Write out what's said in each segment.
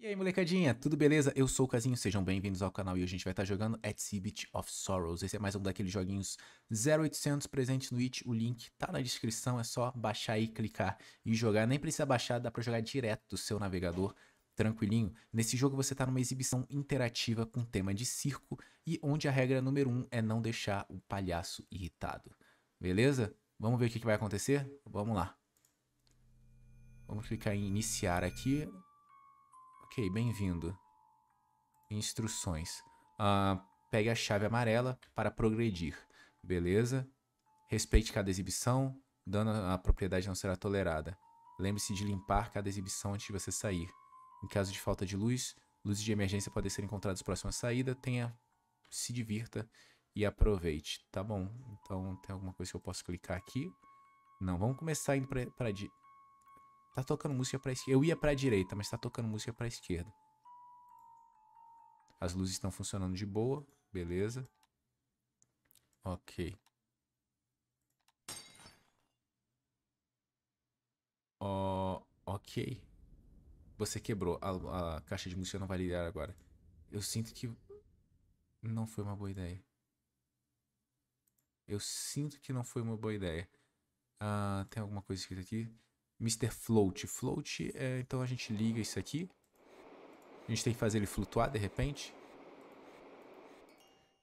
E aí, molecadinha, tudo beleza? Eu sou o Casinho, sejam bem-vindos ao canal e a gente vai estar tá jogando Exhibit of Sorrows. Esse é mais um daqueles joguinhos 0800 presentes no It, o link tá na descrição, é só baixar e clicar e jogar. Nem precisa baixar, dá pra jogar direto do seu navegador, tranquilinho. Nesse jogo você tá numa exibição interativa com tema de circo e onde a regra número 1 um é não deixar o palhaço irritado. Beleza? Vamos ver o que vai acontecer? Vamos lá. Vamos clicar em iniciar aqui. Ok, bem-vindo. Instruções. Ah, pegue a chave amarela para progredir. Beleza? Respeite cada exibição. Dano à propriedade não será tolerada. Lembre-se de limpar cada exibição antes de você sair. Em caso de falta de luz, luzes de emergência podem ser encontradas próximo à saída. Tenha, se divirta e aproveite. Tá bom. Então tem alguma coisa que eu posso clicar aqui? Não, vamos começar indo para Tá tocando música pra esquerda. Eu ia pra direita, mas tá tocando música pra esquerda. As luzes estão funcionando de boa. Beleza. Ok. Oh, ok. Você quebrou. A, a caixa de música não vai ligar agora. Eu sinto que... Não foi uma boa ideia. Eu sinto que não foi uma boa ideia. Ah, tem alguma coisa escrita aqui? Mr. Float. Float é, então a gente liga isso aqui. A gente tem que fazer ele flutuar de repente.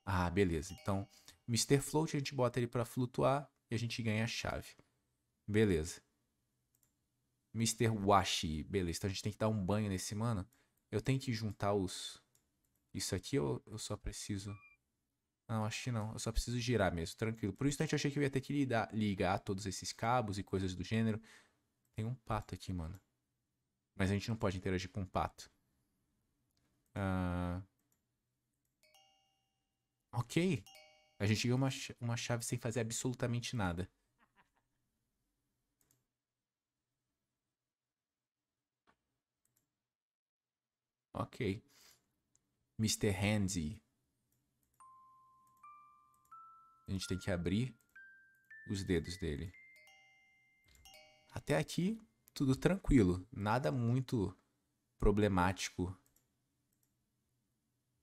Ah, beleza. Então, Mr. Float a gente bota ele para flutuar e a gente ganha a chave. Beleza. Mr. Washi. Beleza, então a gente tem que dar um banho nesse mano. Eu tenho que juntar os... Isso aqui ou eu só preciso... Não, acho que não. Eu só preciso girar mesmo, tranquilo. Por um instante eu achei que eu ia ter que ligar todos esses cabos e coisas do gênero. Tem um pato aqui, mano. Mas a gente não pode interagir com um pato. Ah. Ok. A gente ganhou uma, uma chave sem fazer absolutamente nada. Ok. Mr. Handy. A gente tem que abrir os dedos dele. Até aqui, tudo tranquilo. Nada muito problemático.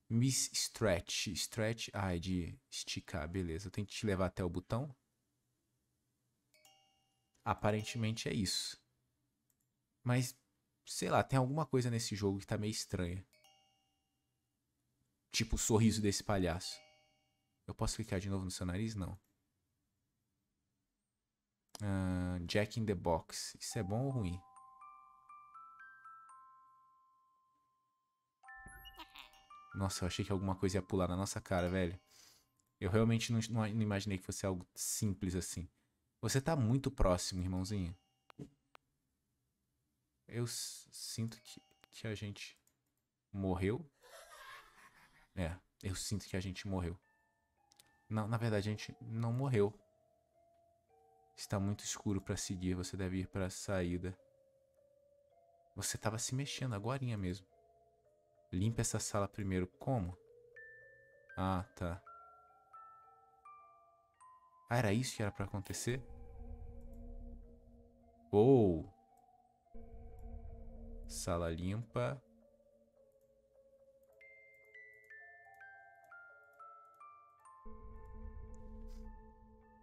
Miss Stretch. Stretch. Ah, é de esticar. Beleza. Eu tenho que te levar até o botão. Aparentemente é isso. Mas, sei lá, tem alguma coisa nesse jogo que tá meio estranha. Tipo o sorriso desse palhaço. Eu posso clicar de novo no seu nariz? Não. Uh, Jack in the Box. Isso é bom ou ruim? Nossa, eu achei que alguma coisa ia pular na nossa cara, velho. Eu realmente não, não, imaginei que fosse algo simples assim. Você tá muito próximo, irmãozinho. Eu sinto que, que a gente morreu. É, eu sinto que a gente morreu. Não, na verdade, a gente não morreu. Está muito escuro para seguir, você deve ir para a saída. Você estava se mexendo agora mesmo. Limpa essa sala primeiro. Como? Ah, tá. Ah, era isso que era para acontecer? Uou! Sala limpa.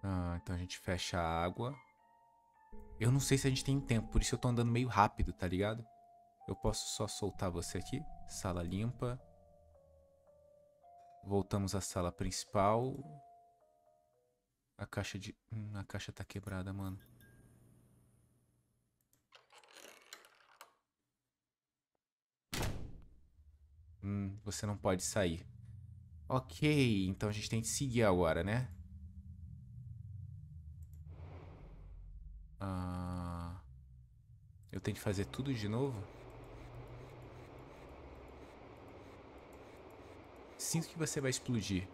Ah, então a gente fecha a água. Eu não sei se a gente tem tempo, por isso eu tô andando meio rápido, tá ligado? Eu posso só soltar você aqui. Sala limpa. Voltamos à sala principal. A caixa de... Hum, a caixa tá quebrada, mano. Hum, você não pode sair. Ok, então a gente tem que seguir agora, né? Ah, eu tenho que fazer tudo de novo? Sinto que você vai explodir.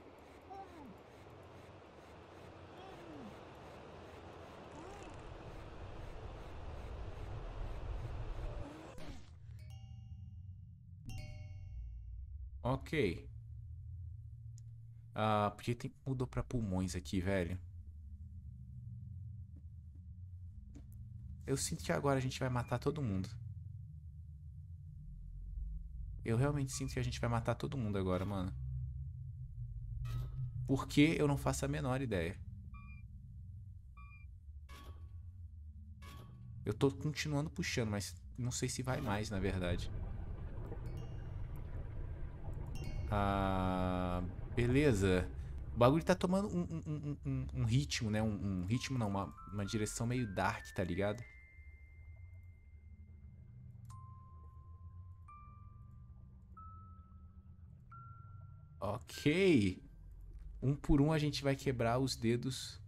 Ok. Ah, porque tem, mudou pra pulmões aqui, velho? Eu sinto que agora a gente vai matar todo mundo. Eu realmente sinto que a gente vai matar todo mundo agora, mano. Por que eu não faço a menor ideia? Eu tô continuando puxando, mas não sei se vai mais, na verdade. Ah, beleza. O bagulho tá tomando um, um, um, um ritmo, né? Um, ritmo não, uma, uma direção meio dark, tá ligado? Ok. Um por um a gente vai quebrar os dedos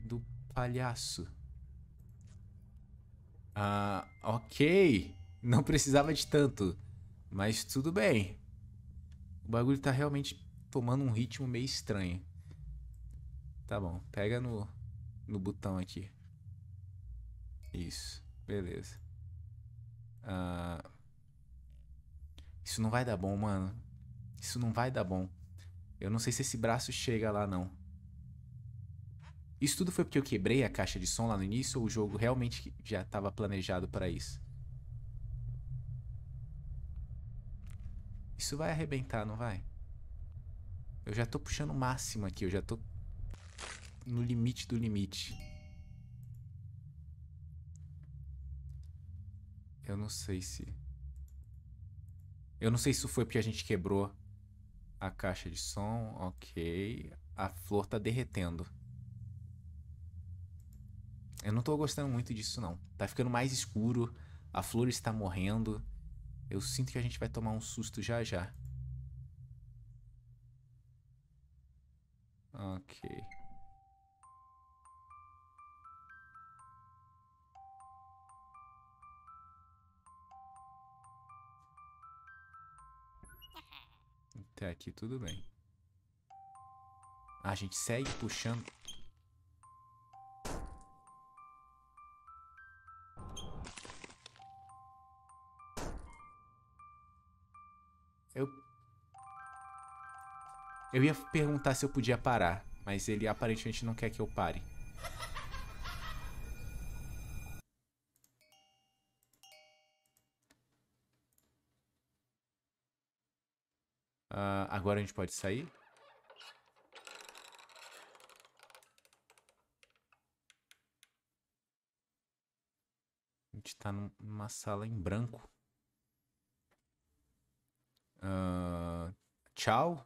do palhaço. Ah, ok. Não precisava de tanto. Mas tudo bem. O bagulho tá realmente tomando um ritmo meio estranho. Tá bom, pega no, no botão aqui. Isso, beleza. Ah, isso não vai dar bom, mano. Isso não vai dar bom. Eu não sei se esse braço chega lá, não. Isso tudo foi porque eu quebrei a caixa de som lá no início ou o jogo realmente já estava planejado para isso? Isso vai arrebentar, não vai? Eu já tô puxando o máximo aqui, eu já tô no limite do limite. Eu não sei se... Eu não sei se foi porque a gente quebrou a caixa de som, ok. A flor tá derretendo. Eu não tô gostando muito disso, não. Tá ficando mais escuro. A flor está morrendo. Eu sinto que a gente vai tomar um susto já já. Ok. até aqui tudo bem. Ah, a gente segue puxando. Eu... Eu ia perguntar se eu podia parar, mas ele aparentemente não quer que eu pare. Uh, agora a gente pode sair. A gente tá numa sala em branco. Uh, tchau.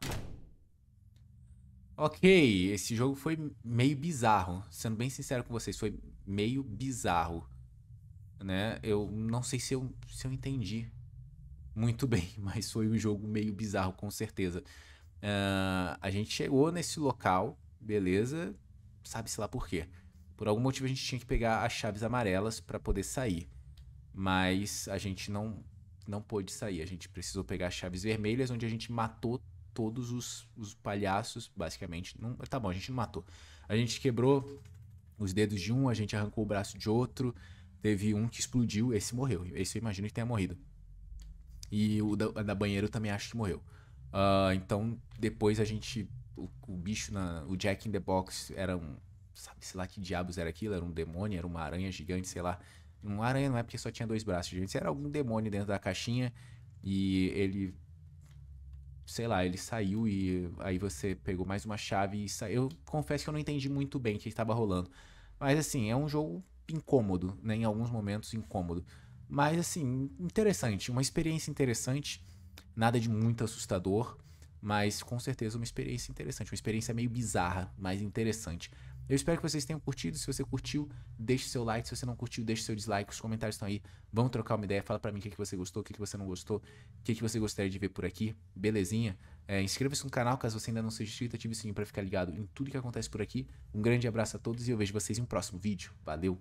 Ok, esse jogo foi meio bizarro. Sendo bem sincero com vocês, foi meio bizarro. Né? Eu não sei se eu, se eu entendi muito bem, mas foi um jogo meio bizarro, com certeza. Uh, a gente chegou nesse local, beleza, sabe-se lá por quê. Por algum motivo a gente tinha que pegar as chaves amarelas para poder sair, mas a gente não não pôde sair. A gente precisou pegar as chaves vermelhas, onde a gente matou todos os, os palhaços, basicamente. Não, tá bom, a gente não matou. A gente quebrou os dedos de um, a gente arrancou o braço de outro. Teve um que explodiu, esse morreu. Esse eu imagino que tenha morrido. E o da, da banheiro também acho que morreu. Uh, então, depois a gente. O, o, bicho na. O Jack in the Box era um. Sabe, sei lá que diabos era aquilo? Era um demônio, era uma aranha gigante, sei lá. Uma aranha não é porque só tinha dois braços era algum demônio dentro da caixinha. E ele. Sei lá, ele saiu e aí você pegou mais uma chave e saiu. Eu confesso que eu não entendi muito bem o que estava rolando. Mas assim, é um jogo incômodo, né? Em alguns momentos incômodo. Mas assim, interessante, uma experiência interessante, nada de muito assustador, mas com certeza uma experiência interessante, uma experiência meio bizarra, mas interessante. Eu espero que vocês tenham curtido. Se você curtiu, deixe seu like. Se você não curtiu, deixe seu dislike. Os comentários estão aí. Vamos trocar uma ideia. Fala para mim o que, que você gostou, o que, que você não gostou, o que, que você gostaria de ver por aqui. Belezinha? É, Inscreva-se no canal caso você ainda não seja inscrito. Ative o sininho para ficar ligado em tudo que acontece por aqui. Um grande abraço a todos e eu vejo vocês em um próximo vídeo. Valeu!